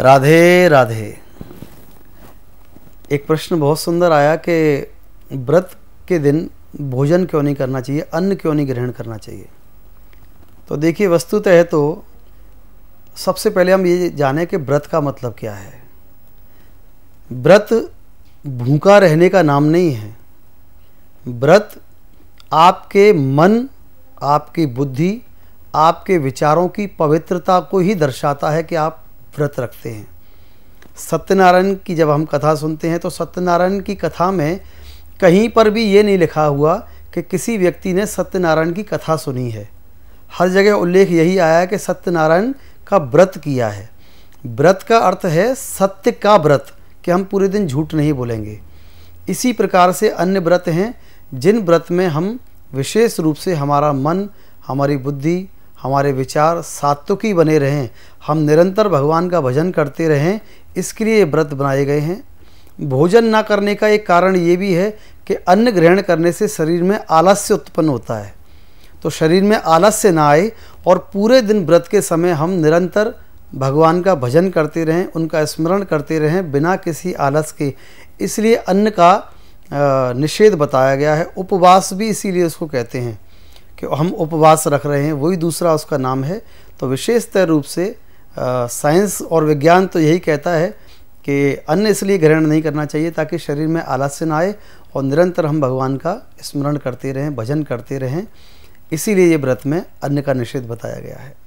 राधे राधे एक प्रश्न बहुत सुंदर आया कि व्रत के दिन भोजन क्यों नहीं करना चाहिए अन्न क्यों नहीं ग्रहण करना चाहिए तो देखिए वस्तुतः तो, तो सबसे पहले हम ये जाने कि व्रत का मतलब क्या है व्रत भूखा रहने का नाम नहीं है व्रत आपके मन आपकी बुद्धि आपके विचारों की पवित्रता को ही दर्शाता है कि आप व्रत रखते हैं सत्यनारायण की जब हम कथा सुनते हैं तो सत्यनारायण की कथा में कहीं पर भी ये नहीं लिखा हुआ कि किसी व्यक्ति ने सत्यनारायण की कथा सुनी है हर जगह उल्लेख यही आया कि सत्यनारायण का व्रत किया है व्रत का अर्थ है सत्य का व्रत कि हम पूरे दिन झूठ नहीं बोलेंगे इसी प्रकार से अन्य व्रत हैं जिन व्रत में हम विशेष रूप से हमारा मन हमारी बुद्धि हमारे विचार सात्विकी बने रहें हम निरंतर भगवान का भजन करते रहें इसके लिए व्रत बनाए गए हैं भोजन ना करने का एक कारण ये भी है कि अन्न ग्रहण करने से शरीर में आलस्य उत्पन्न होता है तो शरीर में आलस्य ना आए और पूरे दिन व्रत के समय हम निरंतर भगवान का भजन करते रहें उनका स्मरण करते रहें बिना किसी आलस के इसलिए अन्न का निषेध बताया गया है उपवास भी इसीलिए उसको कहते हैं कि हम उपवास रख रहे हैं वही दूसरा उसका नाम है तो विशेषतः रूप से साइंस और विज्ञान तो यही कहता है कि अन्य इसलिए ग्रहण नहीं करना चाहिए ताकि शरीर में आलस्य ना आए और निरंतर हम भगवान का स्मरण करते रहें भजन करते रहें इसीलिए ये व्रत में अन्न का निषेध बताया गया है